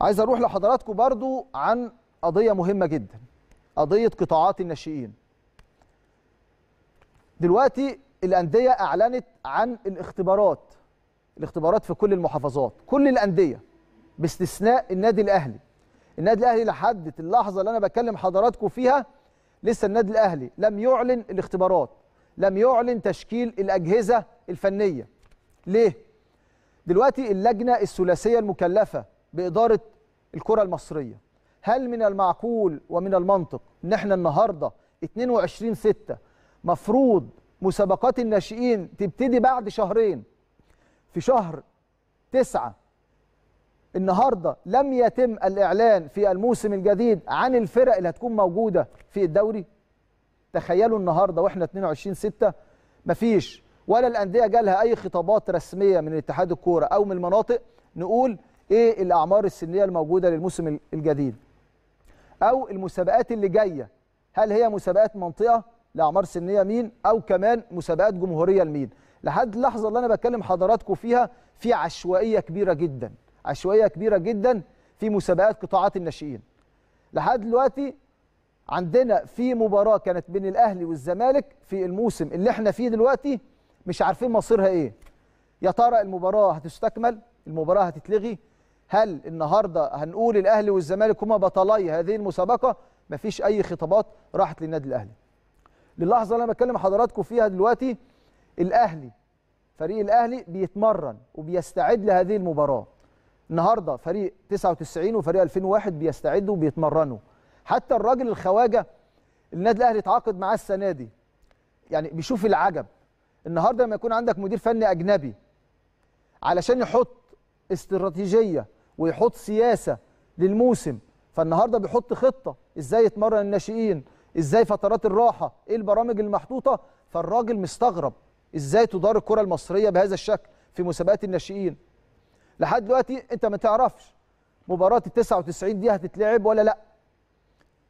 عايز اروح لحضراتكم برضو عن قضيه مهمه جدا قضيه قطاعات الناشئين دلوقتي الانديه اعلنت عن الاختبارات الاختبارات في كل المحافظات كل الانديه باستثناء النادي الاهلي النادي الاهلي لحد اللحظه اللي انا بكلم حضراتكم فيها لسه النادي الاهلي لم يعلن الاختبارات لم يعلن تشكيل الاجهزه الفنيه ليه دلوقتي اللجنه الثلاثيه المكلفه بإدارة الكرة المصرية هل من المعقول ومن المنطق ان احنا النهارده 22 6 مفروض مسابقات الناشئين تبتدي بعد شهرين في شهر 9 النهارده لم يتم الاعلان في الموسم الجديد عن الفرق اللي هتكون موجوده في الدوري تخيلوا النهارده واحنا 22 6 مفيش ولا الانديه جالها اي خطابات رسميه من اتحاد الكوره او من المناطق نقول ايه الاعمار السنيه الموجوده للموسم الجديد او المسابقات اللي جايه هل هي مسابقات منطقه لاعمار سنيه مين او كمان مسابقات جمهوريه لمين لحد اللحظه اللي انا بكلم حضراتكم فيها في عشوائيه كبيره جدا عشوائيه كبيره جدا في مسابقات قطاعات الناشئين لحد دلوقتي عندنا في مباراه كانت بين الاهلي والزمالك في الموسم اللي احنا فيه دلوقتي مش عارفين مصيرها ايه يا ترى المباراه هتستكمل المباراه هتتلغي هل النهارده هنقول الاهلي والزمالك هما بطلي هذه المسابقه مفيش اي خطابات راحت للنادي الاهلي للحظه اللي انا بتكلم حضراتكم فيها دلوقتي الاهلي فريق الاهلي بيتمرن وبيستعد لهذه المباراه النهارده فريق 99 وفريق 2001 بيستعدوا وبيتمرنوا حتى الراجل الخواجه النادي الاهلي اتعاقد معاه السنه دي يعني بيشوف العجب النهارده لما يكون عندك مدير فني اجنبي علشان يحط استراتيجيه ويحط سياسه للموسم فالنهارده بيحط خطه ازاي يتمرن الناشئين ازاي فترات الراحه ايه البرامج المحطوطه فالراجل مستغرب ازاي تدار الكره المصريه بهذا الشكل في مسابقات الناشئين لحد دلوقتي انت ما تعرفش مباراه ال 99 دي هتتلعب ولا لا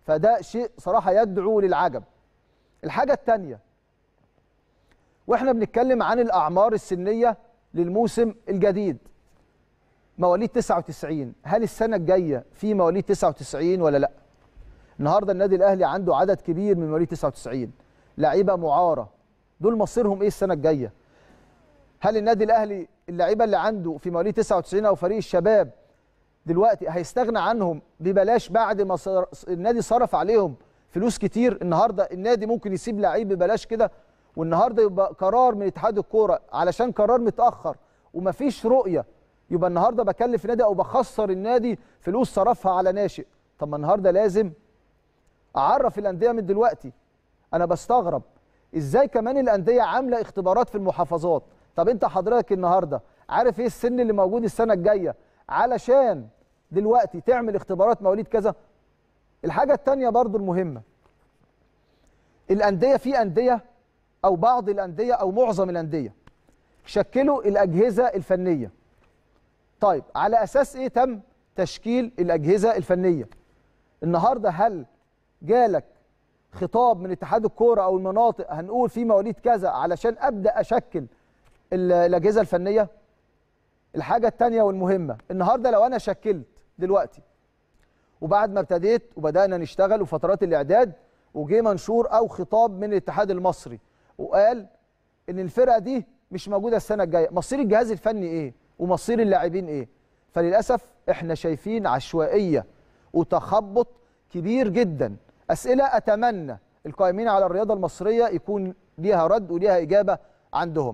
فده شيء صراحه يدعو للعجب الحاجه الثانيه واحنا بنتكلم عن الاعمار السنيه للموسم الجديد مواليد 99 هل السنه الجايه في مواليد 99 ولا لا النهارده النادي الاهلي عنده عدد كبير من مواليد 99 لعيبه معاره دول مصيرهم ايه السنه الجايه هل النادي الاهلي اللعيبه اللي عنده في مواليد 99 او فريق الشباب دلوقتي هيستغنى عنهم ببلاش بعد ما النادي صرف عليهم فلوس كتير النهارده النادي ممكن يسيب لعيب ببلاش كده والنهارده يبقى قرار من اتحاد الكوره علشان قرار متاخر ومفيش رؤيه يبقى النهارده بكلف نادي او بخسر النادي فلوس صرفها على ناشئ طب ما النهارده لازم اعرف الانديه من دلوقتي انا بستغرب ازاي كمان الانديه عامله اختبارات في المحافظات طب انت حضرتك النهارده عارف ايه السن اللي موجود السنه الجايه علشان دلوقتي تعمل اختبارات مواليد كذا الحاجه الثانيه برضو المهمه الانديه في انديه او بعض الانديه او معظم الانديه شكلوا الاجهزه الفنيه طيب على اساس ايه تم تشكيل الاجهزه الفنيه النهارده هل جالك خطاب من اتحاد الكوره او المناطق هنقول في مواليد كذا علشان ابدا اشكل الاجهزه الفنيه الحاجه الثانيه والمهمه النهارده لو انا شكلت دلوقتي وبعد ما ابتديت وبدانا نشتغل وفترات الاعداد وجه منشور او خطاب من الاتحاد المصري وقال ان الفرقه دي مش موجوده السنه الجايه مصير الجهاز الفني ايه ومصير اللاعبين ايه فللاسف احنا شايفين عشوائيه وتخبط كبير جدا اسئله اتمنى القائمين على الرياضه المصريه يكون ليها رد وليها اجابه عندهم